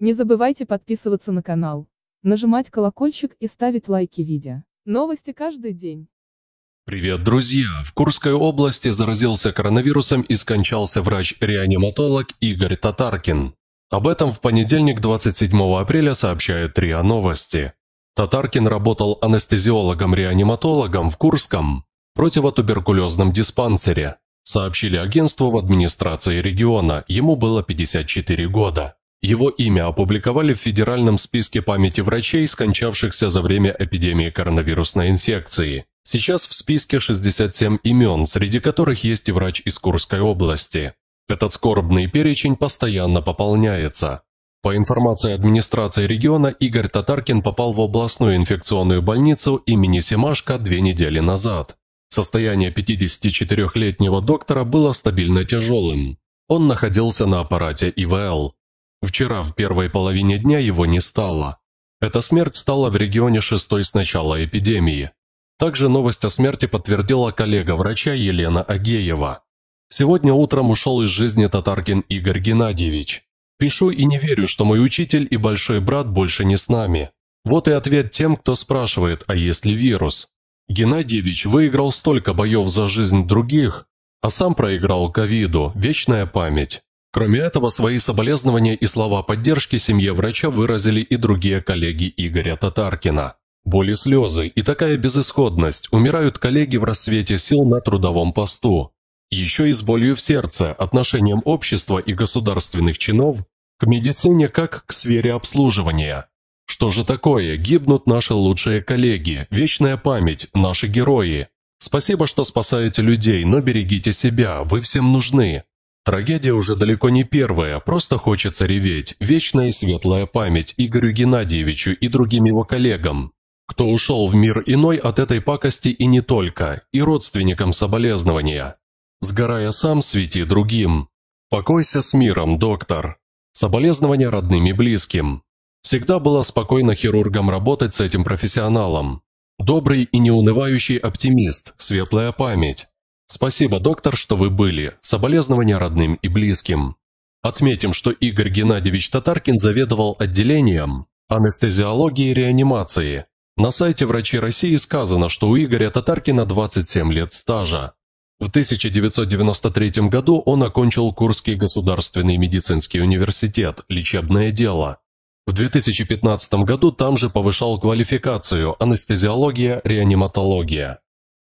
Не забывайте подписываться на канал, нажимать колокольчик и ставить лайки видео. Новости каждый день. Привет, друзья! В Курской области заразился коронавирусом и скончался врач-реаниматолог Игорь Татаркин. Об этом в понедельник 27 апреля сообщает РИА Новости. Татаркин работал анестезиологом-реаниматологом в Курском противотуберкулезном диспансере, сообщили агентству в администрации региона, ему было 54 года. Его имя опубликовали в Федеральном списке памяти врачей, скончавшихся за время эпидемии коронавирусной инфекции. Сейчас в списке 67 имен, среди которых есть и врач из Курской области. Этот скорбный перечень постоянно пополняется. По информации администрации региона, Игорь Татаркин попал в областную инфекционную больницу имени Семашко две недели назад. Состояние 54-летнего доктора было стабильно тяжелым. Он находился на аппарате ИВЛ. Вчера в первой половине дня его не стало. Эта смерть стала в регионе шестой с начала эпидемии. Также новость о смерти подтвердила коллега-врача Елена Агеева. Сегодня утром ушел из жизни Татаркин Игорь Геннадьевич. Пишу и не верю, что мой учитель и большой брат больше не с нами. Вот и ответ тем, кто спрашивает, а есть ли вирус. Геннадьевич выиграл столько боев за жизнь других, а сам проиграл ковиду, вечная память. Кроме этого, свои соболезнования и слова поддержки семье врача выразили и другие коллеги Игоря Татаркина. Боли слезы и такая безысходность умирают коллеги в рассвете сил на трудовом посту. Еще и с болью в сердце, отношением общества и государственных чинов к медицине как к сфере обслуживания. Что же такое, гибнут наши лучшие коллеги, вечная память, наши герои. Спасибо, что спасаете людей, но берегите себя, вы всем нужны. Трагедия уже далеко не первая, просто хочется реветь. Вечная и светлая память Игорю Геннадьевичу и другим его коллегам, кто ушел в мир иной от этой пакости и не только, и родственникам соболезнования. Сгорая сам, свети другим. Покойся с миром, доктор. Соболезнования родным и близким. Всегда было спокойно хирургом работать с этим профессионалом. Добрый и неунывающий оптимист, светлая память. Спасибо, доктор, что вы были. Соболезнования родным и близким. Отметим, что Игорь Геннадьевич Татаркин заведовал отделением анестезиологии и реанимации. На сайте «Врачи России» сказано, что у Игоря Татаркина 27 лет стажа. В 1993 году он окончил Курский государственный медицинский университет «Лечебное дело». В 2015 году там же повышал квалификацию «Анестезиология, реаниматология».